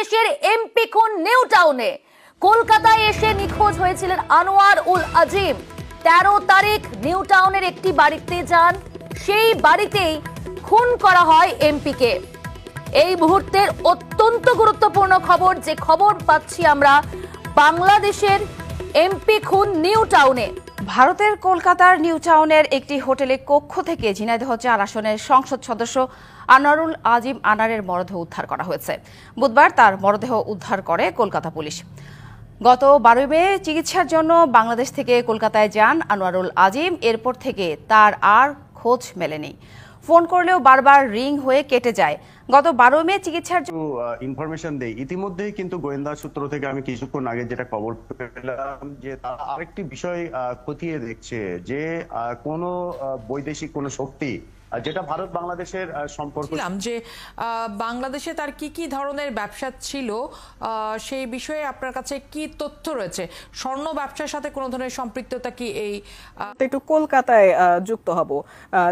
বাংলাদেশের এমপি খুন নিউ টাউনে কলকাতায় এসে নিখোঁজ হয়েছিলেন আনোয়ার উল আজিম তেরো তারিখ নিউ টাউনের একটি বাড়িতে যান সেই বাড়িতেই খুন করা হয় এমপিকে এই মুহূর্তের অত্যন্ত গুরুত্বপূর্ণ খবর যে খবর পাচ্ছি আমরা বাংলাদেশের এমপি খুন নিউ টাউনে ভারতের কলকাতার নিউ টাউনের একটি হোটেলে কক্ষ থেকে ঝিনাইদহ চার আসনের সংসদ সদস্য আনোয়ারুল আজিম আনারের মরদেহ উদ্ধার করা হয়েছে বুধবার তার মরদেহ উদ্ধার করে কলকাতা পুলিশ গত বারোই মে চিকিৎসার জন্য বাংলাদেশ থেকে কলকাতায় যান আনোয়ারুল আজিম এরপর থেকে তার আর খোঁজ মেলেনি ফোন করলেও বারবার রিং হয়ে কেটে যায় গত বারো মে চিকিৎসার ইনফরমেশন দেই ইতিমধ্যে কিন্তু গোয়েন্দা সূত্র থেকে আমি কিছুক্ষণ আগে যেটা খবর পেলাম যে তার আরেকটি বিষয় খতিয়ে দেখছে যে কোনো বৈদেশিক কোনো শক্তি যেটা ভারত বাংলাদেশের সম্পর্ক যে বাংলাদেশে তার কি কি ধরনের ব্যবসা ছিল সেই বিষয়ে আপনার কাছে কি তথ্য রয়েছে স্বর্ণ ব্যবসার সাথে কোন ধরনের সম্পৃক্ততা কি এই একটু কলকাতায় যুক্ত হব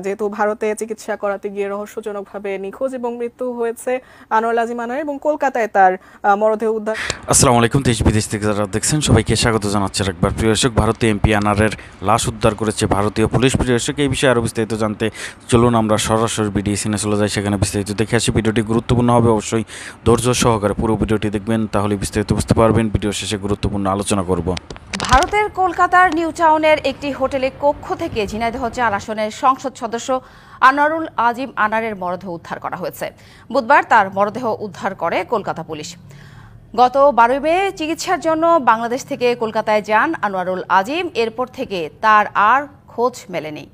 যেহেতু ভারতে চিকিৎসা করাতে গিয়ে রহস্যজনকভাবে নিখোঁজ এবং মৃত্যু হয়েছে আনোয়ার লাজিমানের এবং কলকাতায় তার মরদেহ উদ্ধার আসসালামু আলাইকুম দেশ বিদেশ থেকে যারা দেখছেন সবাইকে স্বাগত জানাচ্ছি একবার প্রিয় দর্শক ভারতীয় এমপি আনারের লাশ উদ্ধার করেছে ভারতীয় পুলিশ প্রিয় দর্শক এই বিষয়ে আরও বিস্তারিত জানতে চলুন চলুন আমরা সরাসরি বিডি সিনে চলে যাই সেখানে বিস্তারিত দেখে আসি ভিডিওটি গুরুত্বপূর্ণ হবে অবশ্যই ধৈর্য সহকারে পুরো ভিডিওটি দেখবেন তাহলে বিস্তারিত বুঝতে পারবেন ভিডিও শেষে গুরুত্বপূর্ণ আলোচনা করব ভারতের কলকাতার নিউ টাউনের একটি হোটেলে কক্ষ থেকে ঝিনাইদহ চার আসনের সংসদ সদস্য আনোয়ারুল আজিম আনারের মরদেহ উদ্ধার করা হয়েছে বুধবার তার মরদেহ উদ্ধার করে কলকাতা পুলিশ গত বারোই মে চিকিৎসার জন্য বাংলাদেশ থেকে কলকাতায় যান আনোয়ারুল আজিম এরপর থেকে তার আর খোঁজ মেলেনি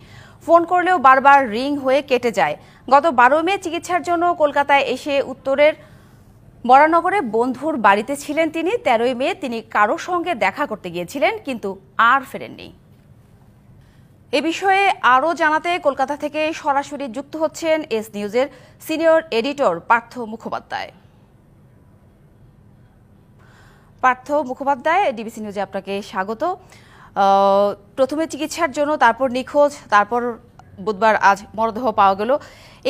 ফোন করলেও বারবার রিং হয়ে কেটে যায় গত বারো মে চিকিৎসার জন্য কলকাতায় এসে উত্তরের বরানগরে বন্ধুর বাড়িতে ছিলেন তিনি তেরোই মে তিনি কারো সঙ্গে দেখা করতে গিয়েছিলেন কিন্তু আর ফেরেননি এ বিষয়ে আরও জানাতে কলকাতা থেকে সরাসরি যুক্ত হচ্ছেন এস নিউজের senior editor Partha Mukhopadhyay Partha Mukhopadhyay DBC নিউজে আপনাকে স্বাগত প্রথমে চিকিৎসার জন্য তারপর নিখোঁজ তারপর বুধবার আজ মরদেহ পাওয়া গেল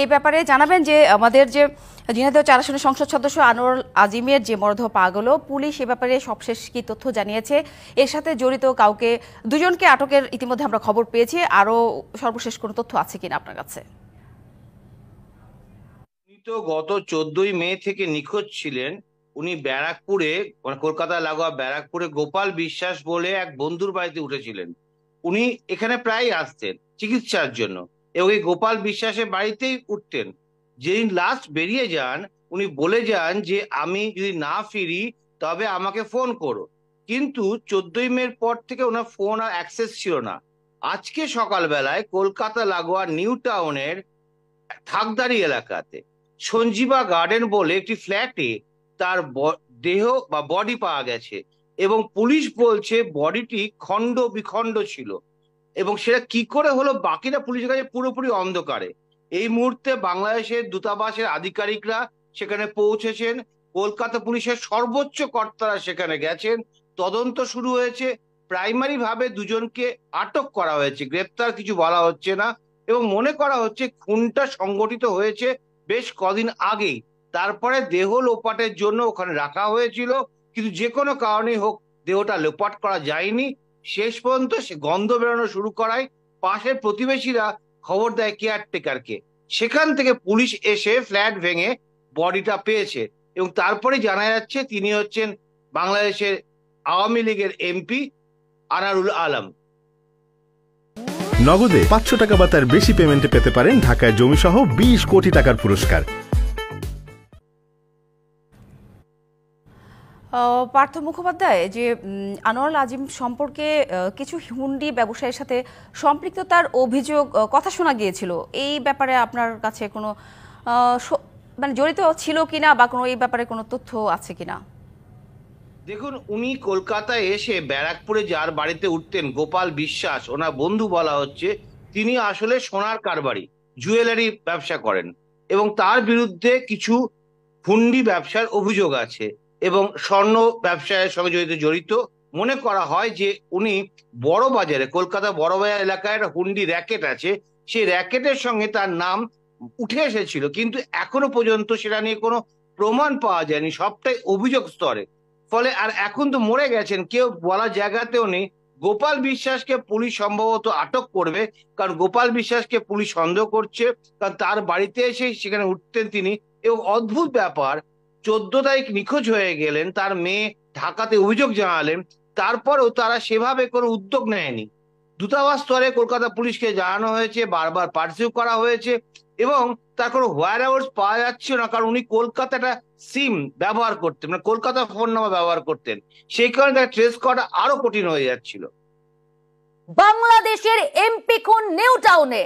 এই ব্যাপারে জানাবেন যে আমাদের যে জিনাদেহ চারাশনের সংসদ সদস্য আনোয়ার আজিমের যে মরদেহ পাওয়া গেল পুলিশ এ ব্যাপারে সবশেষ কি তথ্য জানিয়েছে এর সাথে জড়িত কাউকে দুজনকে আটকের ইতিমধ্যে আমরা খবর পেয়েছি আরও সর্বশেষ কোনো তথ্য আছে কিনা আপনার কাছে গত চোদ্দই মে থেকে নিখোঁজ ছিলেন উনি ব্যারাকপুরে মানে কলকাতা লাগোয়া ব্যারাকপুরে গোপাল বিশ্বাস বলে এক বন্ধুর বাড়িতে উঠেছিলেন উনি এখানে প্রায় আসতেন চিকিৎসার জন্য এবং এই গোপাল বিশ্বাসের বাড়িতেই উঠতেন যেদিন লাস্ট বেরিয়ে যান উনি বলে যান যে আমি যদি না ফিরি তবে আমাকে ফোন করো কিন্তু চোদ্দই মের পর থেকে ওনার ফোন আর অ্যাক্সেস ছিল না আজকে সকালবেলায় কলকাতা লাগোয়া নিউ টাউনের থাকদারি এলাকাতে সঞ্জীবা গার্ডেন বলে একটি ফ্ল্যাটে তার দেহ বা বডি পাওয়া গেছে এবং পুলিশ বলছে বডিটি খণ্ড বিখণ্ড ছিল এবং সেটা কি করে হলো বাকিরা পুলিশের কাছে পুরোপুরি অন্ধকারে এই মুহূর্তে বাংলাদেশের দূতাবাসের আধিকারিকরা সেখানে পৌঁছেছেন কলকাতা পুলিশের সর্বোচ্চ কর্তারা সেখানে গেছেন তদন্ত শুরু হয়েছে প্রাইমারি ভাবে দুজনকে আটক করা হয়েছে গ্রেপ্তার কিছু বলা হচ্ছে না এবং মনে করা হচ্ছে খুনটা সংগঠিত হয়েছে বেশ কদিন আগেই তারপরে দেহ লোপাটের জন্য ওখানে রাখা হয়েছিল কিন্তু যে কোনো কারণেই হোক দেহটা লোপাট করা যায়নি শেষ পর্যন্ত সে গন্ধ বেরোনো শুরু করায় পাশের প্রতিবেশীরা খবর দেয় কেয়ারটেকারকে সেখান থেকে পুলিশ এসে ফ্ল্যাট ভেঙে বডিটা পেয়েছে এবং তারপরে জানা যাচ্ছে তিনি হচ্ছেন বাংলাদেশের আওয়ামী লীগের এমপি আনারুল আলম নগদে পাঁচশো টাকা বা তার বেশি পেমেন্টে পেতে পারেন ঢাকায় জমি সহ বিশ কোটি টাকার পুরস্কার পার্থ মুখোপাধ্যায় যে আনোয়ার আজিম সম্পর্কে কিছু হুন্ডি ব্যবসায়ীর সাথে সম্পৃক্ততার অভিযোগ কথা শোনা গিয়েছিল এই ব্যাপারে আপনার কাছে কোনো মানে জড়িত ছিল কিনা বা কোনো এই ব্যাপারে কোনো তথ্য আছে কিনা দেখুন উনি কলকাতায় এসে ব্যারাকপুরে যার বাড়িতে উঠতেন গোপাল বিশ্বাস ওনার বন্ধু বলা হচ্ছে তিনি আসলে সোনার কারবারি জুয়েলারি ব্যবসা করেন এবং তার বিরুদ্ধে কিছু হুন্ডি ব্যবসার অভিযোগ আছে এবং স্বর্ণ ব্যবসায়ের সঙ্গে যেহেতু জড়িত মনে করা হয় যে উনি বড় বাজারে কলকাতা বড় বাজার এলাকায় একটা হুন্ডি র্যাকেট আছে সেই র্যাকেটের সঙ্গে তার নাম উঠে এসেছিল কিন্তু এখনো পর্যন্ত সেটা নিয়ে কোনো প্রমাণ পাওয়া যায়নি সবটাই অভিযোগ স্তরে ফলে আর এখন তো মরে গেছেন কেউ বলা জায়গাতেও নেই গোপাল বিশ্বাসকে পুলিশ সম্ভবত আটক করবে কারণ গোপাল বিশ্বাসকে পুলিশ সন্দেহ করছে কারণ তার বাড়িতে এসে সেখানে উঠতেন তিনি এবং অদ্ভুত ব্যাপার চোদ্দ তারিখ নিখোঁজ হয়ে গেলেন তার মেয়ে ঢাকাতে অভিযোগ জানালেন তারপরেও তারা সেভাবে কোনো উদ্যোগ নেয়নি দূতাবাস স্তরে কলকাতা পুলিশকে জানানো হয়েছে বারবার পার্সিউ করা হয়েছে এবং তার কোনো হোয়ার আওয়ার্স পাওয়া যাচ্ছে না কারণ উনি কলকাতাটা সিম ব্যবহার করতেন মানে কলকাতা ফোন নাম্বার ব্যবহার করতেন সেই কারণে তার ট্রেস করাটা আরো কঠিন হয়ে যাচ্ছিল বাংলাদেশের এমপি খুন নিউ টাউনে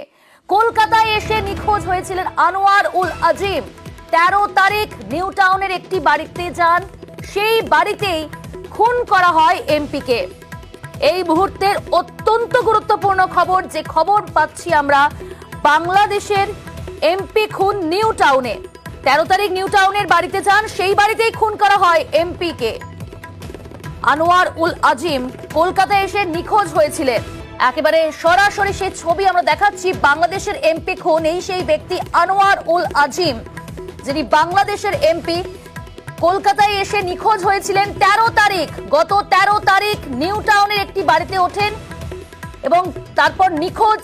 কলকাতায় এসে নিখোঁজ হয়েছিলেন আনোয়ার উল আজিম তেরো তারিখ নিউ টাউনের একটি বাড়িতে যান সেই বাড়িতেই খুন করা হয় এমপিকে এই মুহূর্তের অত্যন্ত গুরুত্বপূর্ণ খবর যে খবর পাচ্ছি আমরা বাংলাদেশের এমপি খুন নিউ টাউনে তেরো তারিখ নিউ টাউনের বাড়িতে যান সেই বাড়িতেই খুন করা হয় এমপিকে আনোয়ার উল আজিম কলকাতায় এসে নিখোঁজ হয়েছিলেন একেবারে সরাসরি সেই ছবি আমরা দেখাচ্ছি বাংলাদেশের এমপি খুন এই সেই ব্যক্তি আনোয়ার উল আজিম যিনি বাংলাদেশের এমপি কলকাতায় এসে নিখোঁজ হয়েছিলেন ১৩ তারিখ গত ১৩ তারিখ নিউ টাউনের একটি বাড়িতে ওঠেন এবং তারপর নিখোঁজ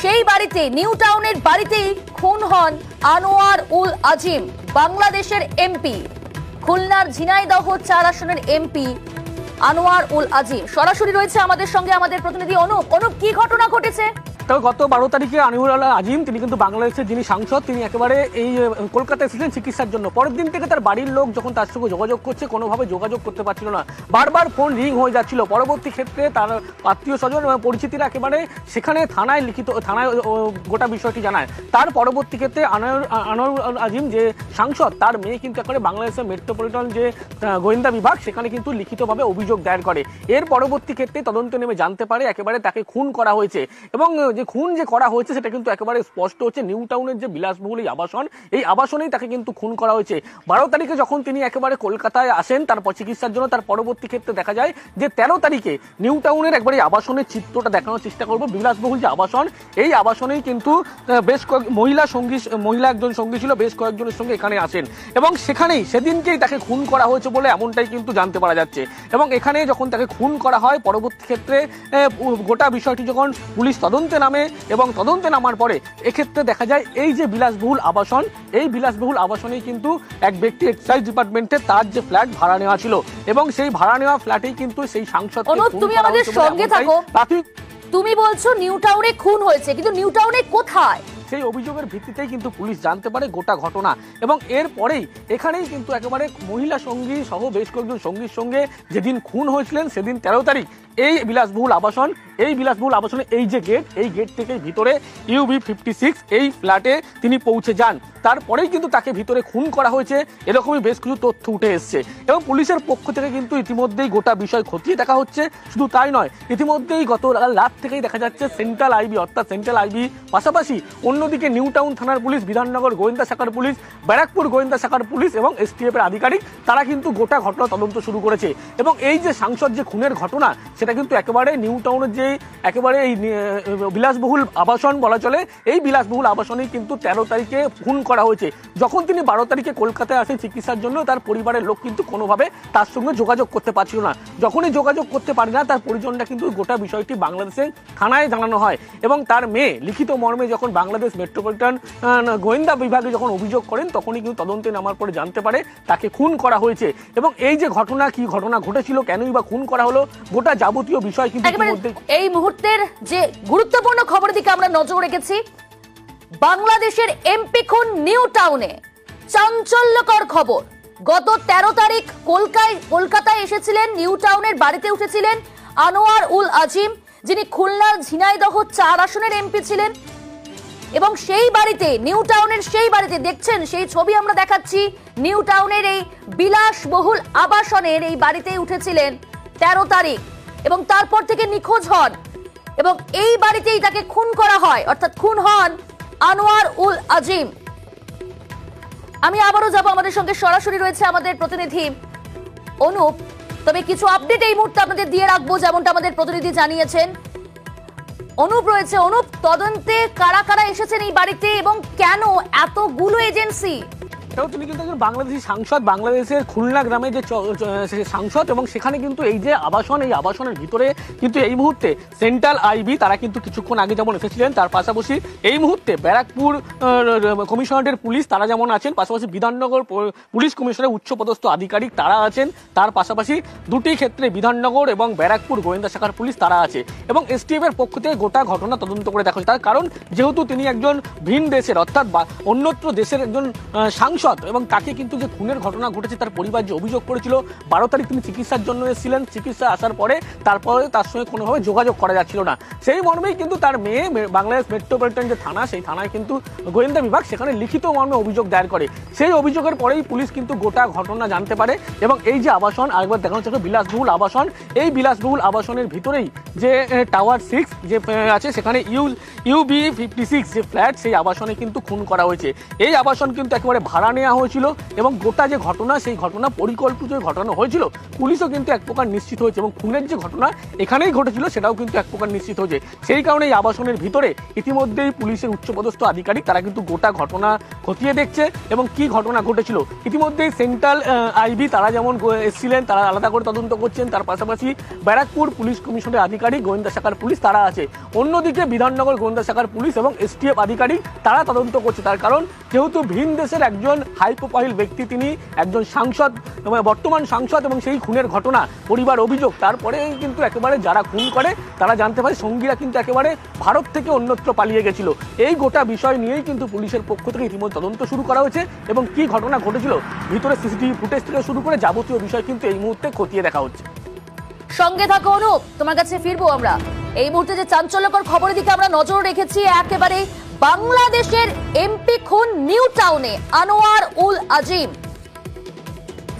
সেই বাড়িতে নিউ টাউনের বাড়িতেই খুন হন আনোয়ার উল আজিম বাংলাদেশের এমপি খুলনার ঝিনাইদহ চার আসনের এমপি আনোয়ার উল আজিম সরাসরি রয়েছে আমাদের সঙ্গে আমাদের প্রতিনিধি অনুপ অনুপ কি ঘটনা ঘটেছে তবে গত বারো তারিখে আনিমুল আল্লাহ আজিম তিনি কিন্তু বাংলাদেশের যিনি সাংসদ তিনি একেবারে এই কলকাতায় এসেছিলেন চিকিৎসার জন্য পরের দিন থেকে তার বাড়ির লোক যখন তার সঙ্গে যোগাযোগ করছে কোনোভাবে যোগাযোগ করতে পারছিল না বারবার ফোন রিং হয়ে যাচ্ছিল পরবর্তী ক্ষেত্রে তার আত্মীয় স্বজন এবং পরিচিতিরা একেবারে সেখানে থানায় লিখিত থানায় গোটা বিষয়টি জানায় তার পরবর্তী ক্ষেত্রে আনোয়ার আজিম যে সাংসদ তার মেয়ে কিন্তু একেবারে বাংলাদেশের মেট্রোপলিটন যে গোয়েন্দা বিভাগ সেখানে কিন্তু লিখিতভাবে অভিযোগ দায়ের করে এর পরবর্তী ক্ষেত্রে তদন্ত নেমে জানতে পারে একেবারে তাকে খুন করা হয়েছে এবং যে খুন যে করা হয়েছে সেটা কিন্তু একেবারে স্পষ্ট হচ্ছে নিউ টাউনের যে বিলাসবহুল এই আবাসন এই আবাসনেই তাকে কিন্তু খুন করা হয়েছে বারো তারিখে যখন তিনি একেবারে কলকাতায় আসেন তার চিকিৎসার জন্য তার পরবর্তী ক্ষেত্রে দেখা যায় যে তেরো তারিখে নিউ টাউনের একবারে আবাসনের চিত্রটা দেখানোর চেষ্টা করবো বিলাসবহুল যে আবাসন এই আবাসনেই কিন্তু বেশ কয়েক মহিলা সঙ্গী মহিলা একজন সঙ্গী ছিল বেশ কয়েকজনের সঙ্গে এখানে আসেন এবং সেখানেই সেদিনকেই তাকে খুন করা হয়েছে বলে এমনটাই কিন্তু জানতে পারা যাচ্ছে এবং এখানে যখন তাকে খুন করা হয় পরবর্তী ক্ষেত্রে গোটা বিষয়টি যখন পুলিশ তদন্তে নামে এবং তদন্তে নামার পরে এক্ষেত্রে দেখা যায় এই যে বিলাসবহুল আবাসন এই বিলাসবহুল আবাসনেই কিন্তু এক ব্যক্তি এক্সাইজ ডিপার্টমেন্টে তার যে ফ্ল্যাট ভাড়া নেওয়া ছিল এবং সেই ভাড়া নেওয়া ফ্ল্যাটেই কিন্তু সেই সাংসদ তুমি আমাদের সঙ্গে থাকো তুমি বলছো নিউ টাউনে খুন হয়েছে কিন্তু নিউ টাউনে কোথায় সেই অভিযোগের ভিত্তিতেই কিন্তু পুলিশ জানতে পারে গোটা ঘটনা এবং এর পরেই এখানেই কিন্তু একেবারে মহিলা সঙ্গী সহ বেশ কয়েকজন সঙ্গীর সঙ্গে যেদিন খুন হয়েছিলেন সেদিন তেরো তারিখ এই বিলাসবহুল আবাসন এই বিলাসবহুল আবাসনে এই যে গেট এই গেট থেকে ভিতরে ইউবি ফিফটি সিক্স এই ফ্ল্যাটে তিনি পৌঁছে যান তারপরেই কিন্তু তাকে ভিতরে খুন করা হয়েছে এরকমই বেশ কিছু তথ্য উঠে এসছে এবং পুলিশের পক্ষ থেকে কিন্তু ইতিমধ্যেই গোটা বিষয় খতিয়ে দেখা হচ্ছে শুধু তাই নয় ইতিমধ্যেই গত রাত থেকেই দেখা যাচ্ছে সেন্ট্রাল আইবি অর্থাৎ সেন্ট্রাল আইবি পাশাপাশি অন্য অন্যদিকে নিউ টাউন থানার পুলিশ বিধাননগর গোয়েন্দা শাখার পুলিশ ব্যারাকপুর গোয়েন্দা শাখার পুলিশ এবং এসটিএফের আধিকারিক তারা কিন্তু গোটা ঘটনা তদন্ত শুরু করেছে এবং এই যে সাংসদ যে খুনের ঘটনা সেটা কিন্তু একেবারে নিউ টাউনের যে একেবারে এই বিলাসবহুল আবাসন বলা চলে এই বিলাসবহুল আবাসনেই কিন্তু তেরো তারিখে খুন করা হয়েছে যখন তিনি বারো তারিখে কলকাতায় আসেন চিকিৎসার জন্য তার পরিবারের লোক কিন্তু কোনোভাবে তার সঙ্গে যোগাযোগ করতে পারছিল না যখনই যোগাযোগ করতে পারে না তার পরিজনরা কিন্তু গোটা বিষয়টি বাংলাদেশে থানায় জানানো হয় এবং তার মেয়ে লিখিত মর্মে যখন বাংলাদেশ মেট্রোপলিটন গোয়েন্দা বিভাগে যখন অভিযোগ করেন তখনই কিন্তু তদন্তে নামার পরে জানতে পারে তাকে খুন করা হয়েছে এবং এই যে ঘটনা কি ঘটনা ঘটেছিল কেনই বা খুন করা হলো গোটা যাবতীয় বিষয় কিন্তু এই মুহূর্তের যে গুরুত্বপূর্ণ খবরের দিকে আমরা নজর রেখেছি বাংলাদেশের এমপি খুন নিউ টাউনে চাঞ্চল্যকর খবর গত ১৩ তারিখ কলকায় কলকাতায় এসেছিলেন নিউ টাউনের বাড়িতে উঠেছিলেন আনোয়ার উল আজিম যিনি খুলনার ঝিনাইদহ চার আসনের এমপি ছিলেন এবং সেই বাড়িতে নিউ টাউনের সেই বাড়িতে দেখছেন সেই ছবি আমরা দেখাচ্ছি নিউ টাউনের এই বিলাসবহুল আবাসনের এই বাড়িতে উঠেছিলেন তেরো তারিখ এবং তারপর থেকে নিখোঁজ হন এবং এই বাড়িতেই তাকে খুন করা হয় অর্থাৎ খুন হন আনোয়ার উল আজিম আমি আবারও যাব আমাদের সঙ্গে সরাসরি রয়েছে আমাদের প্রতিনিধি অনুপ তবে কিছু আপডেট এই মুহূর্তে আপনাদের দিয়ে রাখবো যেমনটা আমাদের প্রতিনিধি জানিয়েছেন অনুপ রয়েছে অনুপ তদন্তে কারা কারা এসেছেন এই বাড়িতে এবং কেন এত গুলো এজেন্সি এছাড়াও তিনি কিন্তু একজন বাংলাদেশি সাংসদ বাংলাদেশের খুলনা গ্রামে যে সাংসদ এবং সেখানে কিন্তু এই যে আবাসন এই আবাসনের ভিতরে কিন্তু এই মুহূর্তে সেন্ট্রাল আইবি তারা কিন্তু কিছুক্ষণ আগে যেমন এসেছিলেন তার পাশাপাশি এই মুহূর্তে ব্যারাকপুর কমিশনারেটের পুলিশ তারা যেমন আছেন পাশাপাশি বিধাননগর পুলিশ কমিশনের উচ্চপদস্থ আধিকারিক তারা আছেন তার পাশাপাশি দুটি ক্ষেত্রে বিধাননগর এবং ব্যারাকপুর গোয়েন্দা শাখার পুলিশ তারা আছে এবং এসটিএফ এর পক্ষ থেকে গোটা ঘটনা তদন্ত করে দেখা তার কারণ যেহেতু তিনি একজন ভিন দেশের অর্থাৎ অন্যত্র দেশের একজন সাংসদ পরিষদ এবং তাকে কিন্তু যে খুনের ঘটনা ঘটেছে তার পরিবার যে অভিযোগ করেছিল বারো তারিখ তিনি চিকিৎসার জন্য এসেছিলেন চিকিৎসা আসার পরে তারপরে তার সঙ্গে কোনোভাবে যোগাযোগ করা যাচ্ছিল না সেই মর্মেই কিন্তু তার মেয়ে বাংলাদেশ মেট্রোপলিটন যে থানা সেই থানায় কিন্তু গোয়েন্দা বিভাগ সেখানে লিখিত মর্মে অভিযোগ দায়ের করে সেই অভিযোগের পরেই পুলিশ কিন্তু গোটা ঘটনা জানতে পারে এবং এই যে আবাসন আরেকবার দেখানো হচ্ছে বিলাসবহুল আবাসন এই বিলাসবহুল আবাসনের ভিতরেই যে টাওয়ার সিক্স যে আছে সেখানে ইউ ইউবি ফিফটি সিক্স যে ফ্ল্যাট সেই আবাসনে কিন্তু খুন করা হয়েছে এই আবাসন কিন্তু একেবারে ভাড়া নেওয়া হয়েছিল এবং গোটা যে ঘটনা সেই ঘটনা পরিকল্পিত ঘটানো হয়েছিল পুলিশও কিন্তু এক প্রকার নিশ্চিত হয়েছে এবং খুনের যে ঘটনা এখানেই ঘটেছিল সেটাও কিন্তু এক প্রকার নিশ্চিত হয়েছে সেই কারণে এই আবাসনের ভিতরে ইতিমধ্যেই পুলিশের উচ্চপদস্থ আধিকারিক তারা কিন্তু গোটা ঘটনা খতিয়ে দেখছে এবং কি ঘটনা ঘটেছিল ইতিমধ্যেই সেন্ট্রাল আইবি তারা যেমন এসছিলেন তারা আলাদা করে তদন্ত করছেন তার পাশাপাশি ব্যারাকপুর পুলিশ কমিশনের আধিকারিক গোয়েন্দা শাখার পুলিশ তারা আছে অন্যদিকে বিধাননগর গোয়েন্দা শাখার পুলিশ এবং এসটিএফ আধিকারিক তারা তদন্ত করছে তার কারণ যেহেতু ভিন দেশের একজন হাই প্রোফাইল ব্যক্তি তিনি একজন সাংসদ বর্তমান সাংসদ এবং সেই খুনের ঘটনা পরিবার অভিযোগ তারপরে কিন্তু একেবারে যারা খুন করে তারা জানতে পারে সঙ্গীরা কিন্তু একেবারে ভারত থেকে অন্যত্র পালিয়ে গেছিল এই গোটা বিষয় নিয়েই কিন্তু পুলিশের পক্ষ থেকে ইতিমধ্যে তদন্ত শুরু করা হয়েছে এবং কি ঘটনা ঘটেছিল ভিতরে সিসিটিভি ফুটেজ থেকে শুরু করে যাবতীয় বিষয় কিন্তু এই মুহূর্তে খতিয়ে দেখা হচ্ছে সঙ্গে থাকো অনুপ তোমার কাছে ফিরবো আমরা এই মুহূর্তে যে চাঞ্চল্যকর খবরের দিকে আমরা নজর রেখেছি একেবারে বাংলাদেশের এমপি খুন নিউ টাউনে আনোয়ার উল আজিম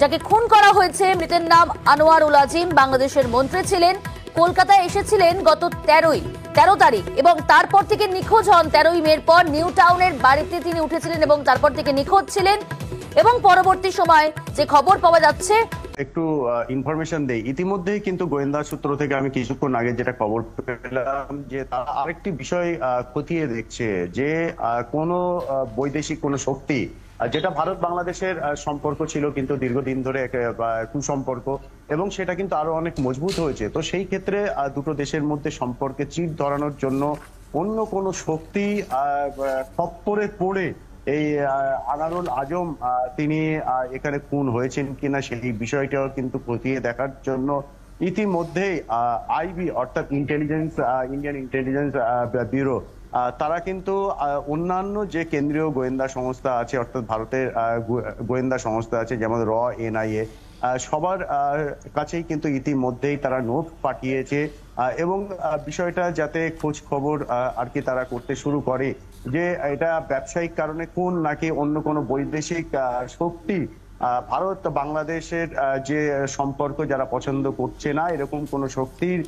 যাকে খুন করা হয়েছে মৃতের নাম আনোয়ার উল আজিম বাংলাদেশের মন্ত্রী ছিলেন কলকাতায় এসেছিলেন গত তেরোই তেরো তারিখ এবং তারপর থেকে নিখোঁজ হন তেরোই মের পর নিউ টাউনের বাড়িতে তিনি উঠেছিলেন এবং তারপর থেকে নিখোঁজ ছিলেন এবং পরবর্তী সময়ে যে খবর পাওয়া যাচ্ছে একটু ইনফরমেশন দেই ইতিমধ্যেই কিন্তু গোয়েন্দা সূত্র থেকে আমি কিছুক্ষণ আগে যেটা খবর পেলাম যে তারা আরেকটি বিষয় খতিয়ে দেখছে যে কোন বৈদেশিক কোনো শক্তি যেটা ভারত বাংলাদেশের সম্পর্ক ছিল কিন্তু দীর্ঘদিন ধরে কুসম্পর্ক এবং সেটা কিন্তু আরো অনেক মজবুত হয়েছে তো সেই ক্ষেত্রে দুটো দেশের মধ্যে সম্পর্কে চিট ধরানোর জন্য অন্য কোনো শক্তি খপ্পরে পড়ে এই আনারুল আজম তিনি এখানে খুন হয়েছেন কিনা সেই বিষয়টাও কিন্তু খতিয়ে দেখার জন্য ইতিমধ্যেই আইবি অর্থাৎ ইন্টেলিজেন্স ইন্ডিয়ান ইন্টেলিজেন্স ব্যুরো তারা কিন্তু অন্যান্য যে কেন্দ্রীয় গোয়েন্দা সংস্থা আছে অর্থাৎ ভারতের গোয়েন্দা সংস্থা আছে যেমন র এনআইএ সবার কাছেই কিন্তু ইতিমধ্যেই তারা নোট পাঠিয়েছে এবং বিষয়টা যাতে খোঁজ খবর আর কি তারা করতে শুরু করে যে এটা ব্যবসায়িক কারণে কোন নাকি অন্য কোনো বৈদেশিক শক্তি ভারত বাংলাদেশের যে সম্পর্ক যারা পছন্দ করছে না এরকম কোন শক্তির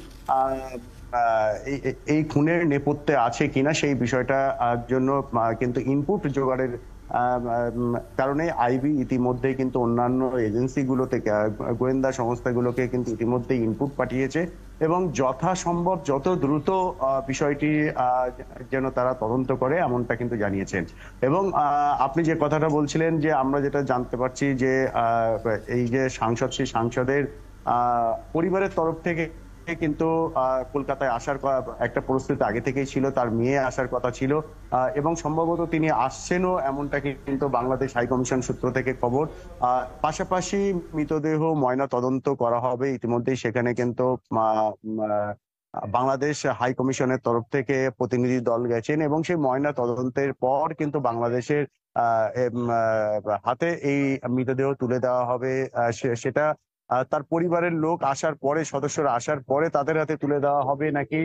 এই খুনের নেপথ্যে আছে কিনা সেই বিষয়টা জন্য কিন্তু ইনপুট জোগাড়ের কারণে আইবি ইতিমধ্যে কিন্তু অন্যান্য এজেন্সিগুলো থেকে গোয়েন্দা সংস্থাগুলোকে কিন্তু ইতিমধ্যে ইনপুট পাঠিয়েছে এবং যথাসম্ভব যত দ্রুত বিষয়টি যেন তারা তদন্ত করে এমনটা কিন্তু জানিয়েছেন এবং আপনি যে কথাটা বলছিলেন যে আমরা যেটা জানতে পারছি যে এই যে সাংসদ সেই সাংসদের পরিবারের তরফ থেকে কিন্তু কলকাতায় আসার একটা প্রস্তুতি আগে থেকেই ছিল তার মেয়ে আসার কথা ছিল এবং সম্ভবত তিনি আসছেনও এমনটা কিন্তু বাংলাদেশ হাই কমিশন সূত্র থেকে খবর পাশাপাশি মৃতদেহ ময়না তদন্ত করা হবে ইতিমধ্যেই সেখানে কিন্তু বাংলাদেশ হাই কমিশনের তরফ থেকে প্রতিনিধি দল গেছেন এবং সেই ময়না তদন্তের পর কিন্তু বাংলাদেশের হাতে এই মৃতদেহ তুলে দেওয়া হবে সেটা তার পরিবারের লোক আসার পরে সদস্যরা আসার পরে তাদের হাতে তুলে দেওয়া হবে নাকি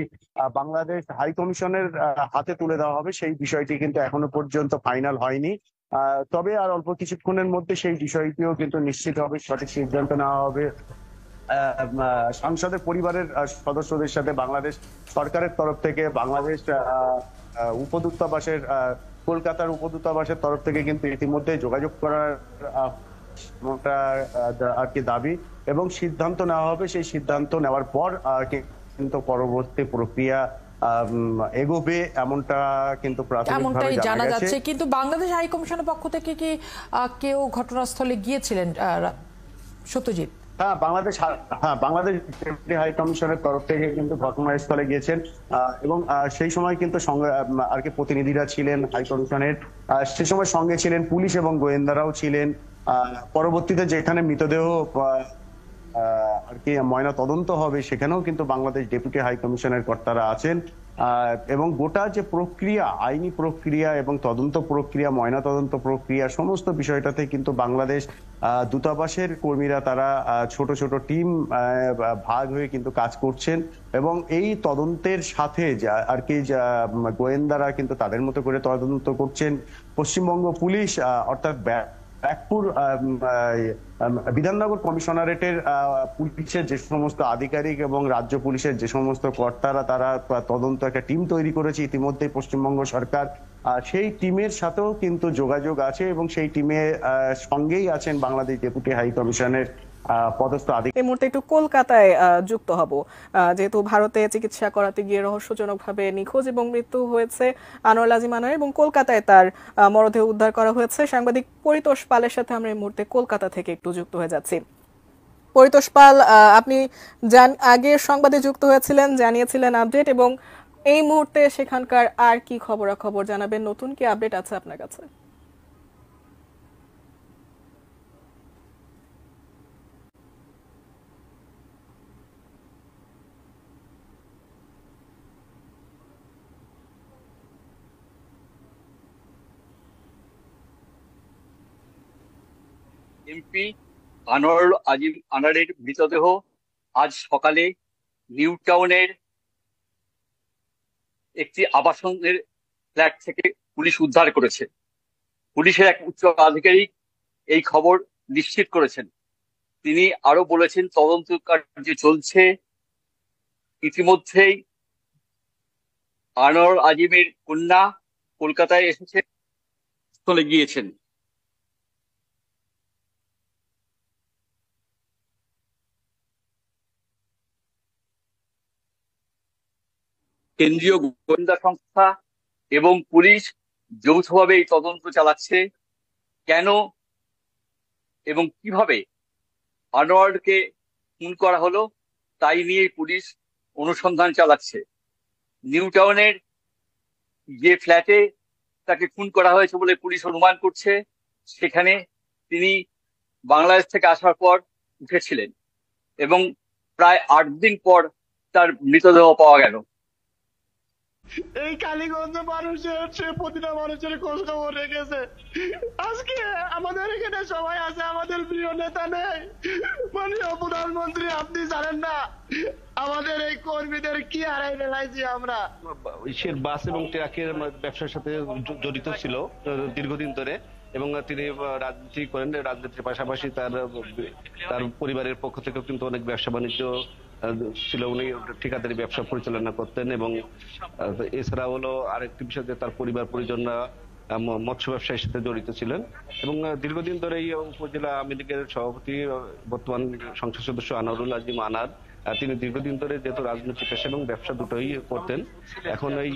বাংলাদেশ হাই কমিশনের হাতে তুলে দেওয়া হবে সেই বিষয়টি কিন্তু এখনো পর্যন্ত ফাইনাল হয়নি তবে আর অল্প কিছুক্ষণের মধ্যে সেই বিষয়টিও কিন্তু নিশ্চিত হবে সঠিক সিদ্ধান্ত নেওয়া হবে সংসদের পরিবারের সদস্যদের সাথে বাংলাদেশ সরকারের তরফ থেকে বাংলাদেশ উপদূতাবাসের কলকাতার উপদূতাবাসের তরফ থেকে কিন্তু ইতিমধ্যে যোগাযোগ করার আর কি দাবি এবং সিদ্ধান্ত নেওয়া হবে সেই সিদ্ধান্ত নেওয়ার পর কিন্তু পরবর্তী প্রক্রিয়া এগোবে এমনটা কিন্তু এমনটাই জানা যাচ্ছে কিন্তু বাংলাদেশ হাই পক্ষ থেকে কি কেউ ঘটনাস্থলে গিয়েছিলেন সত্যজিৎ হ্যাঁ বাংলাদেশ হ্যাঁ বাংলাদেশ ডেপুটি হাই তরফ থেকে কিন্তু ঘটনাস্থলে গিয়েছেন এবং সেই সময় কিন্তু আর কি প্রতিনিধিরা ছিলেন হাইকমিশনের কমিশনের সে সময় সঙ্গে ছিলেন পুলিশ এবং গোয়েন্দারাও ছিলেন পরবর্তীতে যেখানে মৃতদেহ আর কি ময়না তদন্ত হবে সেখানেও কিন্তু বাংলাদেশ ডেপুটি হাই কমিশনের কর্তারা আছেন এবং গোটা যে প্রক্রিয়া আইনি প্রক্রিয়া এবং তদন্ত প্রক্রিয়া ময়না তদন্ত প্রক্রিয়া সমস্ত বিষয়টাতে কিন্তু বাংলাদেশ দূতাবাসের কর্মীরা তারা ছোট ছোট টিম ভাগ হয়ে কিন্তু কাজ করছেন এবং এই তদন্তের সাথে আর কি গোয়েন্দারা কিন্তু তাদের মতো করে তদন্ত করছেন পশ্চিমবঙ্গ পুলিশ অর্থাৎ ব্যাকপুর বিধাননগর কমিশনারেটের পুলিশের যে সমস্ত আধিকারিক এবং রাজ্য পুলিশের যে সমস্ত কর্তারা তারা তদন্ত একটা টিম তৈরি করেছে ইতিমধ্যে পশ্চিমবঙ্গ সরকার সেই টিমের সাথেও কিন্তু যোগাযোগ আছে এবং সেই টিমে সঙ্গেই আছেন বাংলাদেশ ডেপুটি হাই কমিশনের পদস্থ এই মুহূর্তে একটু কলকাতায় যুক্ত হব যেহেতু ভারতে চিকিৎসা করাতে গিয়ে রহস্যজনকভাবে নিখোঁজ এবং মৃত্যু হয়েছে আনোয়ার এবং কলকাতায় তার মরদেহ উদ্ধার করা হয়েছে সাংবাদিক পরিতোষ পালের সাথে আমরা এই মুহূর্তে কলকাতা থেকে একটু যুক্ত হয়ে যাচ্ছি পরিতোষ পাল আপনি যান আগে সংবাদে যুক্ত হয়েছিলেন জানিয়েছিলেন আপডেট এবং এই মুহূর্তে সেখানকার আর কি খবরাখবর জানাবেন নতুন কি আপডেট আছে আপনার কাছে আইএসপি আনোয়ারুল আজিম আনারের মৃতদেহ আজ সকালে নিউ টাউনের একটি আবাসনের ফ্ল্যাট থেকে পুলিশ উদ্ধার করেছে পুলিশের এক উচ্চ আধিকারিক এই খবর নিশ্চিত করেছেন তিনি আরো বলেছেন তদন্ত কার্য চলছে ইতিমধ্যেই আনোয়ার আজিমের কন্যা কলকাতায় এসেছে চলে গিয়েছেন কেন্দ্রীয় গোয়েন্দা সংস্থা এবং পুলিশ যৌথভাবে এই তদন্ত চালাচ্ছে কেন এবং কিভাবে আনোয়ার্ডকে খুন করা হলো তাই নিয়ে পুলিশ অনুসন্ধান চালাচ্ছে নিউ টাউনের যে ফ্ল্যাটে তাকে খুন করা হয়েছে বলে পুলিশ অনুমান করছে সেখানে তিনি বাংলাদেশ থেকে আসার পর উঠেছিলেন এবং প্রায় আট দিন পর তার মৃতদেহ পাওয়া গেল এই কালীগঞ্জ মানুষের সে প্রতিটা মানুষের খোঁজ খবর রেখেছে আজকে আমাদের এখানে সবাই আছে আমাদের প্রিয় নেতা নেই মাননীয় প্রধানমন্ত্রী আপনি জানেন না আমাদের এই কর্মীদের কি হারাই ফেলাইছি আমরা সে বাস এবং ট্রাকের ব্যবসার সাথে জড়িত ছিল দীর্ঘদিন ধরে এবং তিনি রাজনীতি করেন রাজনীতির পাশাপাশি তার তার পরিবারের পক্ষ থেকেও কিন্তু অনেক ব্যবসা বাণিজ্য ছিল উনি ঠিকাদারি ব্যবসা পরিচালনা করতেন এবং এছাড়া হলো আরেকটি বিষয় যে তার পরিবার পরিজনরা মৎস্য ব্যবসায় সাথে জড়িত ছিলেন এবং দীর্ঘদিন ধরে এই উপজেলা আওয়ামী লীগের সভাপতি বর্তমান সংসদ সদস্য আনোয়ারুল আজিম আনার তিনি দীর্ঘদিন ধরে যেহেতু রাজনৈতিক পেশা এবং ব্যবসা দুটোই করতেন এখন এই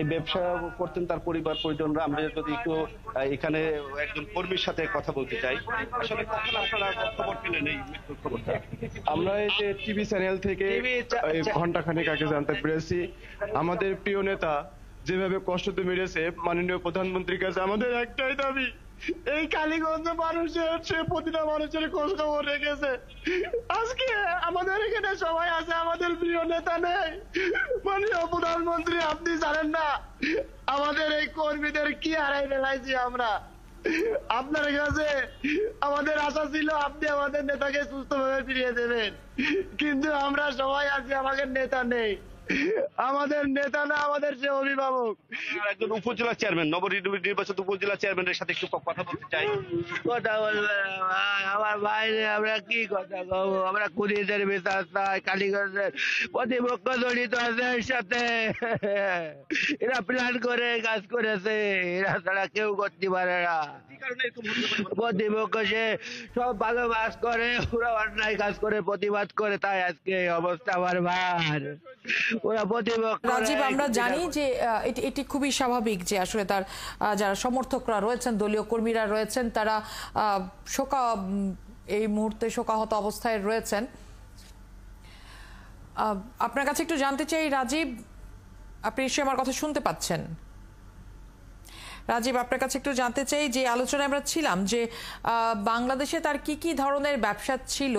এই ব্যবসা করতেন তার পরিবার পরিজনরা আমরা যদি একটু এখানে একজন কর্মীর সাথে কথা বলতে চাই আসলে কখন আপনারা খবর পেলেন এই মৃত্যুর খবরটা আমরা এই যে টিভি চ্যানেল থেকে ঘন্টা খানেক আগে জানতে পেরেছি আমাদের প্রিয় নেতা যেভাবে কষ্ট মেরেছে মাননীয় প্রধানমন্ত্রীর কাছে আমাদের একটাই দাবি এই কালীগঞ্জ মানুষের সে প্রতিটা মানুষের খোঁজ খবর রেখেছে আজকে আমাদের এখানে সবাই আছে আমাদের প্রিয় নেতা নেই মাননীয় প্রধানমন্ত্রী আপনি জানেন না আমাদের এই কর্মীদের কি হারাই ফেলাইছি আমরা আপনার কাছে আমাদের আশা ছিল আপনি আমাদের নেতাকে সুস্থভাবে ফিরিয়ে দেবেন কিন্তু আমরা সবাই আজকে আমাদের নেতা নেই আমাদের নেতা না আমাদের সে অভিভাবক একজন উপজেলা চেয়ারম্যান নির্বাচিত উপজেলা চেয়ারম্যানের সাথে একটু কথা বলতে চাই কথা বলবে আমার ভাই আমরা কি কথা কব আমরা কুড়িদের বেতার তাই কালীগঞ্জের প্রতিপক্ষ জড়িত আছে এর সাথে এরা প্ল্যান করে কাজ করেছে এরা ছাড়া কেউ করতে পারে না প্রতিপক্ষ সে সব ভালো কাজ করে ওরা অন্যায় কাজ করে প্রতিবাদ করে তাই আজকে অবস্থা আমার ভার ওরা প্রতিপক্ষ রাজীব আমরা জানি যে এটি খুবই স্বাভাবিক যে আসলে তার যারা সমর্থকরা রয়েছেন দলীয় কর্মীরা রয়েছেন তারা শোকা এই মুহূর্তে শোকাহত অবস্থায় রয়েছেন আপনার কাছে একটু জানতে চাই রাজীব আপনি নিশ্চয়ই আমার কথা শুনতে পাচ্ছেন রাজীব আপনার কাছে একটু জানতে চাই যে আলোচনায় আমরা ছিলাম যে বাংলাদেশে তার কি কি ধরনের ব্যবসা ছিল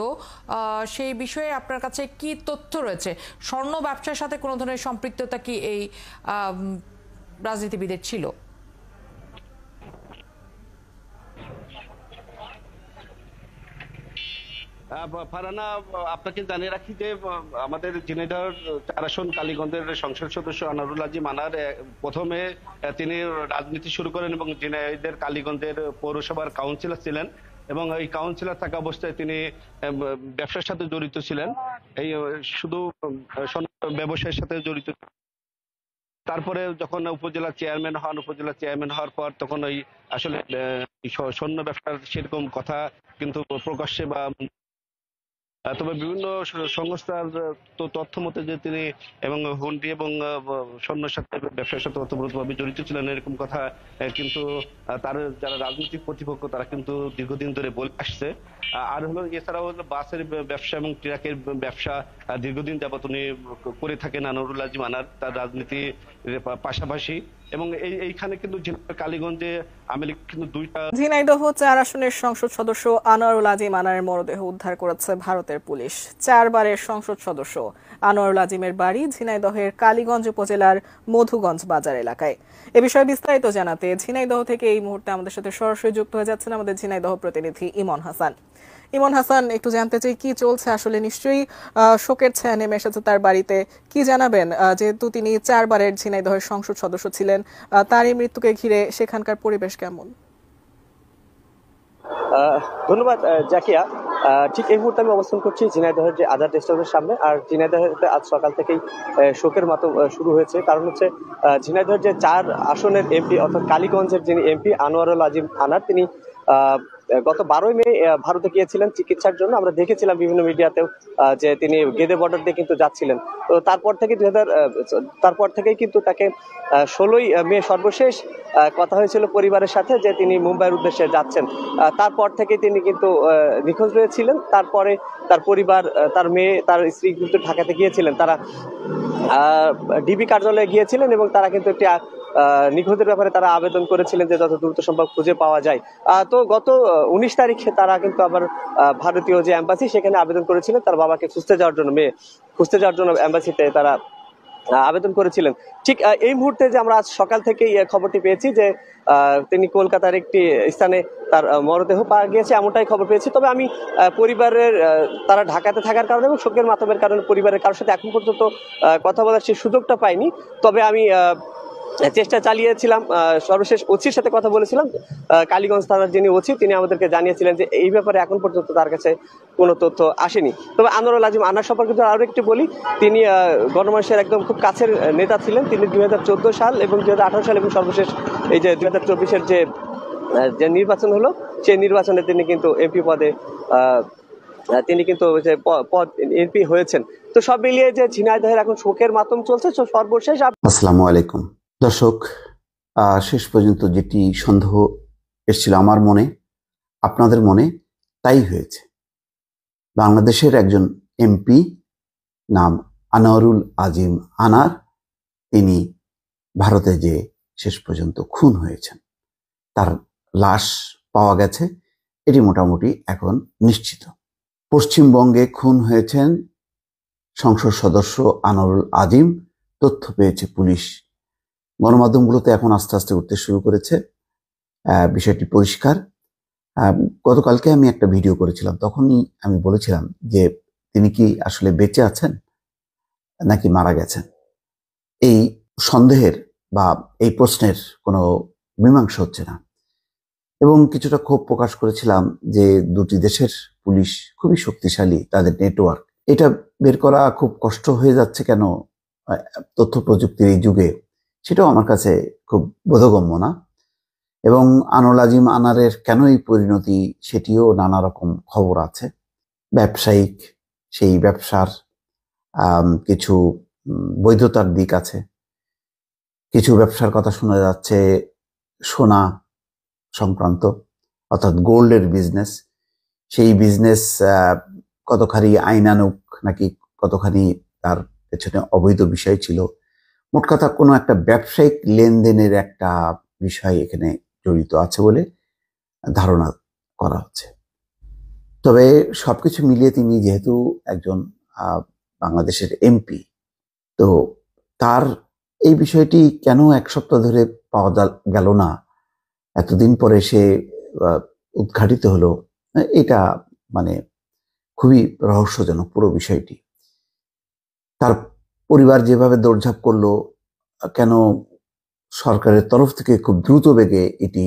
সেই বিষয়ে আপনার কাছে কি তথ্য রয়েছে স্বর্ণ ব্যবসার সাথে কোনো ধরনের সম্পৃক্ততা কি এই রাজনীতিবিদের ছিল আপনাকে জানিয়ে রাখি যে আমাদের ঝিনাইদহ চার আসন কালীগঞ্জের সংসদ সদস্য আনারুল আজিম মানার প্রথমে তিনি রাজনীতি শুরু করেন এবং ঝিনাইদের কালীগঞ্জের পৌরসভার কাউন্সিলর ছিলেন এবং এই কাউন্সিলর থাকা অবস্থায় তিনি ব্যবসার সাথে জড়িত ছিলেন এই শুধু ব্যবসায়ের সাথে জড়িত তারপরে যখন উপজেলা চেয়ারম্যান হন উপজেলা চেয়ারম্যান হওয়ার পর তখন ওই আসলে সৈন্য ব্যবসার সেরকম কথা কিন্তু প্রকাশ্যে বা তবে বিভিন্ন সংস্থার তথ্য মতে যে তিনি এবং হুন্ডি এবং সৈন্যের সাথে ব্যবসার সাথে অতপ্রতভাবে জড়িত ছিলেন এরকম কথা কিন্তু তার যারা রাজনৈতিক প্রতিপক্ষ তারা কিন্তু দীর্ঘদিন ধরে বলে আসছে আর হলো এছাড়াও বাসের ব্যবসা এবং ট্রাকের ব্যবসা দীর্ঘদিন যাবত উনি করে থাকেন আনোরুল আজিম আনার তার রাজনীতির পাশাপাশি এবং এইখানে কিন্তু কালীগঞ্জে ঝিনাইদহ চার আসনের সংসদ সদস্য আনোয়ারুল আজিম আনারের মরদেহ উদ্ধার করেছে ভারতের পুলিশ চারবারের সংসদ সদস্য আনোয়ারুল আজিমের বাড়ি ঝিনাইদহের কালীগঞ্জ উপজেলার মধুগঞ্জ বাজার এলাকায় এ বিষয়ে বিস্তারিত জানাতে ঝিনাইদহ থেকে এই মুহূর্তে আমাদের সাথে সরাসরি যুক্ত হয়ে যাচ্ছেন আমাদের ঝিনাইদহ প্রতিনিধি ইমন হাসান ইমন হাসান একটু জানতে চাই কি চলছে আসলে নিশ্চয়ই শোকের ছায়া নেমে এসেছে তার বাড়িতে কি জানাবেন যেহেতু তিনি চারবারের ঝিনাইদহের সংসদ সদস্য ছিলেন তারই মৃত্যুকে ঘিরে সেখানকার পরিবেশ কেমন ধন্যবাদ জাকিয়া ঠিক এই মুহূর্তে আমি অবস্থান করছি ঝিনাইদহের যে আজাদ রেস্টুরেন্টের সামনে আর ঝিনাইদহেতে আজ সকাল থেকেই শোকের মতো শুরু হয়েছে কারণ হচ্ছে ঝিনাইদহের যে চার আসনের এমপি অর্থাৎ কালীগঞ্জের যিনি এমপি আনোয়ারুল আজিম আনার তিনি গত বারোই মে ভারতে গিয়েছিলেন চিকিৎসার জন্য আমরা দেখেছিলাম বিভিন্ন মিডিয়াতেও যে তিনি গেদে বর্ডার দিয়ে কিন্তু যাচ্ছিলেন তো তারপর থেকে দুই তারপর থেকেই কিন্তু তাকে ষোলোই মে সর্বশেষ কথা হয়েছিল পরিবারের সাথে যে তিনি মুম্বাইয়ের উদ্দেশ্যে যাচ্ছেন তারপর থেকে তিনি কিন্তু নিখোঁজ রয়েছিলেন তারপরে তার পরিবার তার মেয়ে তার স্ত্রী কিন্তু ঢাকাতে গিয়েছিলেন তারা ডিবি কার্যালয়ে গিয়েছিলেন এবং তারা কিন্তু একটি নিখোঁজের ব্যাপারে তারা আবেদন করেছিলেন যে যত দ্রুত সম্ভব খুঁজে পাওয়া যায় তো গত উনিশ তারিখে তারা কিন্তু আবার ভারতীয় যে অ্যাম্বাসি সেখানে আবেদন করেছিলেন তার বাবাকে খুঁজতে যাওয়ার জন্য মেয়ে খুঁজতে যাওয়ার জন্য অ্যাম্বাসিতে তারা আবেদন করেছিলেন ঠিক এই মুহূর্তে যে আমরা আজ সকাল থেকেই খবরটি পেয়েছি যে তিনি কলকাতার একটি স্থানে তার মরদেহ পাওয়া গিয়েছে এমনটাই খবর পেয়েছি তবে আমি পরিবারের তারা ঢাকাতে থাকার কারণে এবং শোকের মাধ্যমের কারণে পরিবারের কারোর সাথে এখন পর্যন্ত কথা বলার সেই সুযোগটা পাইনি তবে আমি হ্যাঁ, চেষ্টা চালিয়েছিলাম সর্বশেষ ওসির সাথে কথা বলেছিলাম কালীগঞ্জ থানার যিনি ওসি তিনি আমাদেরকে জানিয়েছিলেন যে এই ব্যাপারে এখন পর্যন্ত তার কাছে কোনো তথ্য আসেনি তবে আনোয়ারুল আজিম আনার সম্পর্কিত আরও একটি বলি তিনি গণমানুষের একদম খুব কাছের নেতা ছিলেন তিনি দুই সাল এবং দুই সাল এবং সর্বশেষ এই যে দুই হাজার যে যে নির্বাচন হলো সেই নির্বাচনে তিনি কিন্তু এমপি পদে তিনি কিন্তু যে পদ এমপি হয়েছেন তো সব মিলিয়ে যে ঝিনাইদহের এখন শোকের মাতম চলছে সর্বশেষ আসসালামু আলাইকুম দর্শক শেষ পর্যন্ত যেটি সন্দেহ এসেছিল আমার মনে আপনাদের মনে তাই হয়েছে বাংলাদেশের একজন এমপি নাম আনোয়ারুল আজিম আনার তিনি ভারতে যে শেষ পর্যন্ত খুন হয়েছেন তার লাশ পাওয়া গেছে এটি মোটামুটি এখন নিশ্চিত পশ্চিমবঙ্গে খুন হয়েছেন সংসদ সদস্য আনোয়ারুল আজিম তথ্য পেয়েছে পুলিশ গণমাধ্যমগুলোতে এখন আস্তে আস্তে উঠতে শুরু করেছে বিষয়টি পরিষ্কার গতকালকে আমি একটা ভিডিও করেছিলাম তখনই আমি বলেছিলাম যে তিনি কি আসলে বেঁচে আছেন নাকি মারা গেছেন এই সন্দেহের বা এই প্রশ্নের কোনো মীমাংসা হচ্ছে না এবং কিছুটা ক্ষোভ প্রকাশ করেছিলাম যে দুটি দেশের পুলিশ খুবই শক্তিশালী তাদের নেটওয়ার্ক এটা বের করা খুব কষ্ট হয়ে যাচ্ছে কেন তথ্য প্রযুক্তির এই যুগে সেটাও আমার কাছে খুব বোধগম্য না এবং আনুল আজিম আনারের কেন এই পরিণতি সেটিও নানা রকম খবর আছে ব্যবসায়িক সেই ব্যবসার কিছু বৈধতার দিক আছে কিছু ব্যবসার কথা শোনা যাচ্ছে সোনা সংক্রান্ত অর্থাৎ গোল্ডের বিজনেস সেই বিজনেস কতখানি আইনানুক নাকি কতখানি তার পেছনে অবৈধ বিষয় ছিল মোট কথা কোনো একটা ব্যবসায়িক লেনদেনের একটা বিষয় এখানে জড়িত আছে বলে ধারণা করা হচ্ছে তবে সব কিছু মিলিয়ে তিনি যেহেতু একজন বাংলাদেশের এমপি তো তার এই বিষয়টি কেন এক সপ্তাহ ধরে পাওয়া গেল না এতদিন পরে সে উদ্ঘাটিত হলো এটা মানে খুবই রহস্যজনক পুরো বিষয়টি তার পরিবার যেভাবে দৌড়ঝাঁপ করলো কেন সরকারের তরফ থেকে খুব দ্রুত বেগে এটি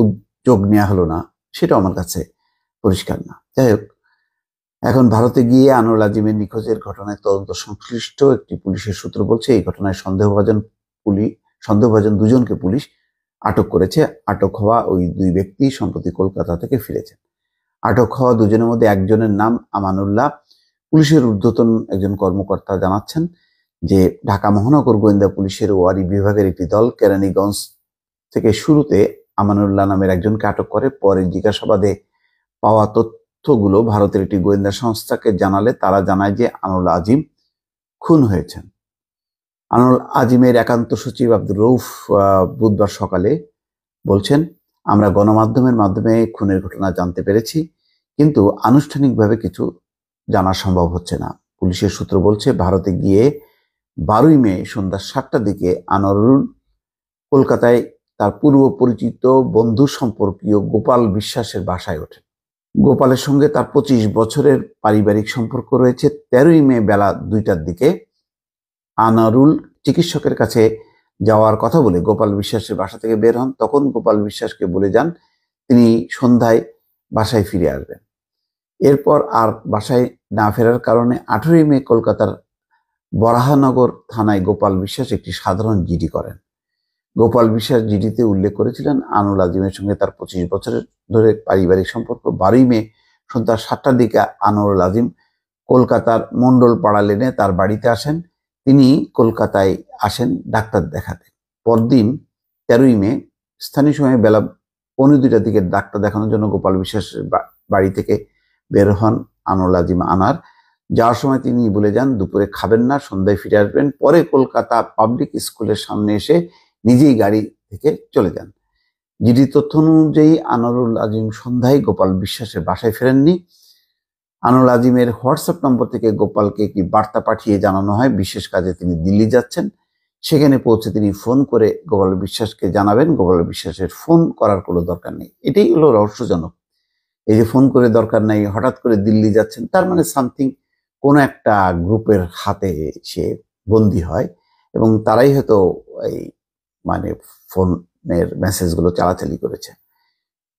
উদ্যোগ নেওয়া হলো না সেটা আমার কাছে পরিষ্কার না যাই হোক এখন ভারতে গিয়ে আনোয়ার আজিমের নিখোঁজের ঘটনায় তদন্ত সংশ্লিষ্ট একটি পুলিশের সূত্র বলছে এই ঘটনায় সন্দেহভাজন পুলিশ সন্দেহভাজন দুজনকে পুলিশ আটক করেছে আটক হওয়া ওই দুই ব্যক্তি সম্প্রতি কলকাতা থেকে ফিরেছেন আটক হওয়া দুজনের মধ্যে একজনের নাম আমানুল্লাহ পুলিশের ঊর্ধ্বতন একজন কর্মকর্তা জানাচ্ছেন যে ঢাকা মহানগর গোয়েন্দা পুলিশের ওয়ারি বিভাগের একটি দল কেরানীগঞ্জ থেকে শুরুতে আমানুল্লাহ নামের একজনকে আটক করে পরে জিজ্ঞাসাবাদে পাওয়া তথ্যগুলো ভারতের একটি গোয়েন্দা সংস্থাকে জানালে তারা জানায় যে আনুল আজিম খুন হয়েছেন আনুল আজিমের একান্ত সচিব আব্দুর রৌফ বুধবার সকালে বলছেন আমরা গণমাধ্যমের মাধ্যমে খুনের ঘটনা জানতে পেরেছি কিন্তু আনুষ্ঠানিকভাবে কিছু জানা সম্ভব হচ্ছে না পুলিশের সূত্র বলছে ভারতে গিয়ে বারোই মে সন্ধ্যা সাতটার দিকে আনোয়ারুল কলকাতায় তার পূর্ব পরিচিত বন্ধু সম্পর্কীয় গোপাল বিশ্বাসের বাসায় ওঠে গোপালের সঙ্গে তার পঁচিশ বছরের পারিবারিক সম্পর্ক রয়েছে তেরোই মে বেলা দুইটার দিকে আনারুল চিকিৎসকের কাছে যাওয়ার কথা বলে গোপাল বিশ্বাসের বাসা থেকে বের হন তখন গোপাল বিশ্বাসকে বলে যান তিনি সন্ধ্যায় বাসায় ফিরে আসবেন এরপর আর বাসায় না ফেরার কারণে আঠেরোই মে কলকাতার বরাহানগর থানায় গোপাল বিশ্বাস একটি সাধারণ জিডি করেন গোপাল বিশ্বাস জিডিতে উল্লেখ করেছিলেন আনুল আজিমের সঙ্গে তার পঁচিশ বছরের ধরে পারিবারিক সম্পর্ক বারোই মে সন্ধ্যা সাতটার দিকে আনোয়ারুল আজিম কলকাতার মণ্ডল পাড়া লেনে তার বাড়িতে আসেন তিনি কলকাতায় আসেন ডাক্তার দেখাতে পরদিন তেরোই মে স্থানীয় সময়ে বেলা পনেরো দুইটার দিকে ডাক্তার দেখানোর জন্য গোপাল বিশ্বাসের বাড়ি থেকে বের হন আজিম আনার যাওয়ার সময় তিনি বলে যান দুপুরে খাবেন না সন্ধ্যায় ফিরে আসবেন পরে কলকাতা পাবলিক স্কুলের সামনে এসে নিজেই গাড়ি থেকে চলে যান জিডি তথ্য অনুযায়ী আনোয়ারুল আজিম সন্ধ্যায় গোপাল বিশ্বাসের বাসায় ফেরেননি আনোয়ারুল আজিমের হোয়াটসঅ্যাপ নম্বর থেকে গোপালকে একটি বার্তা পাঠিয়ে জানানো হয় বিশেষ কাজে তিনি দিল্লি যাচ্ছেন সেখানে পৌঁছে তিনি ফোন করে গোপাল বিশ্বাসকে জানাবেন গোপাল বিশ্বাসের ফোন করার কোনো দরকার নেই এটাই হলো রহস্যজনক এই যে ফোন করে দরকার নাই হঠাৎ করে দিল্লি যাচ্ছেন তার মানে সামথিং কোনো একটা গ্রুপের হাতে সে বন্দী হয় এবং তারাই হয়তো এই মানে ফোনের মেসেজগুলো চালাচালি করেছে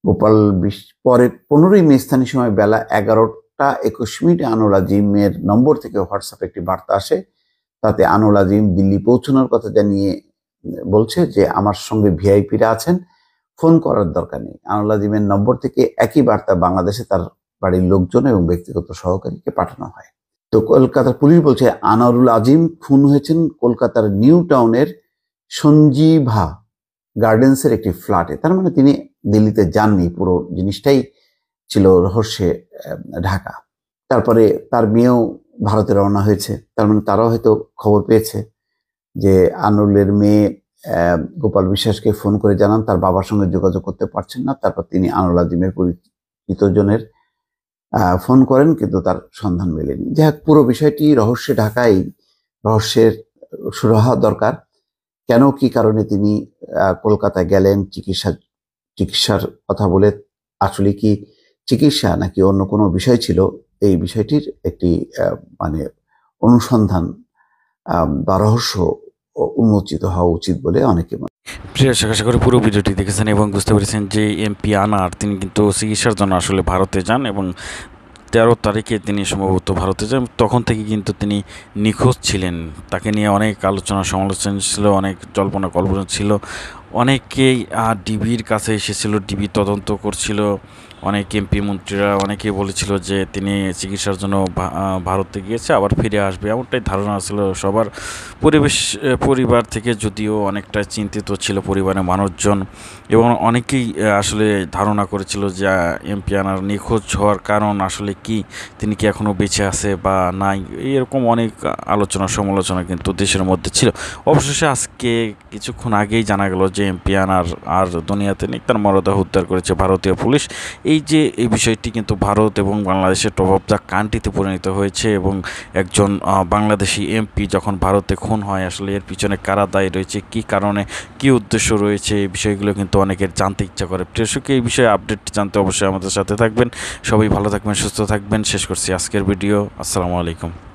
গোপাল বিশ পরে পনেরোই মে স্থানীয় সময় বেলা এগারোটা একুশ মিনিটে আনুল আজিমের নম্বর থেকে হোয়াটসঅ্যাপে একটি বার্তা আসে তাতে আনুল আজিম দিল্লি পৌঁছানোর কথা জানিয়ে বলছে যে আমার সঙ্গে ভিআইপিরা আছেন ফোন করার দরকার নেই আনুলাজিমের নম্বর থেকে একই বার্তা বাংলাদেশে তার বাড়ির লোকজন এবং ব্যক্তিগত সহকারীকে পাঠানো হয় তো কলকাতার পুলিশ বলছে আনারুল আজিম খুন হয়েছেন কলকাতার নিউ টাউনের সঞ্জীভা গার্ডেন্সের একটি ফ্ল্যাটে তার মানে তিনি দিল্লিতে যাননি পুরো জিনিসটাই ছিল রহস্যে ঢাকা তারপরে তার মেয়েও ভারতে রওনা হয়েছে তার মানে তারাও হয়তো খবর পেয়েছে যে আনুলের মেয়ে গোপাল বিশ্বাসকে ফোন করে জানান তার বাবার সঙ্গে যোগাযোগ করতে পারছেন না তারপর তিনি আনুল আজিমের পরিচিতজনের ফোন করেন কিন্তু তার সন্ধান মেলেনি যাই হোক পুরো বিষয়টি রহস্যে ঢাকাই রহস্যের সুরাহা দরকার কেন কি কারণে তিনি কলকাতায় গেলেন চিকিৎসা চিকিৎসার কথা বলে আসলে কি চিকিৎসা নাকি অন্য কোনো বিষয় ছিল এই বিষয়টির একটি মানে অনুসন্ধান বা রহস্য উন্মোচিত হওয়া উচিত বলে অনেকে মনে প্রিয় শাখা আশা করি পুরো ভিডিওটি দেখেছেন এবং বুঝতে পেরেছেন যে এমপি আনার তিনি কিন্তু চিকিৎসার জন্য আসলে ভারতে যান এবং তেরো তারিখে তিনি সম্ভবত ভারতে যান তখন থেকে কিন্তু তিনি নিখোঁজ ছিলেন তাকে নিয়ে অনেক আলোচনা সমালোচনা ছিল অনেক জল্পনা কল্পনা ছিল অনেকেই ডিবির কাছে এসেছিল ডিবি তদন্ত করছিল অনেক এমপি মন্ত্রীরা অনেকেই বলেছিল যে তিনি চিকিৎসার জন্য ভারতে গিয়েছে আবার ফিরে আসবে এমনটাই ধারণা ছিল সবার পরিবেশ পরিবার থেকে যদিও অনেকটা চিন্তিত ছিল পরিবারের মানুষজন এবং অনেকেই আসলে ধারণা করেছিল যে এমপি আনার নিখোঁজ হওয়ার কারণ আসলে কি তিনি কি এখনও বেঁচে আছে বা নাই এরকম অনেক আলোচনা সমালোচনা কিন্তু দেশের মধ্যে ছিল অবশেষে আজকে কিছুক্ষণ আগেই জানা গেল যে এমপি আনার আর দুনিয়াতে নেই তার মরদেহ উদ্ধার করেছে ভারতীয় পুলিশ এই যে এই বিষয়টি কিন্তু ভারত এবং বাংলাদেশের টপ অফ দ্য কান্ট্রিতে পরিণত হয়েছে এবং একজন বাংলাদেশি এমপি যখন ভারতে খুন হয় আসলে এর পিছনে কারা দায়ী রয়েছে কি কারণে কি উদ্দেশ্য রয়েছে এই বিষয়গুলো কিন্তু অনেকের জানতে ইচ্ছা করে প্রিয়সুক এই বিষয়ে আপডেট জানতে অবশ্যই আমাদের সাথে থাকবেন সবাই ভালো থাকবেন সুস্থ থাকবেন শেষ করছি আজকের ভিডিও আসসালামু আলাইকুম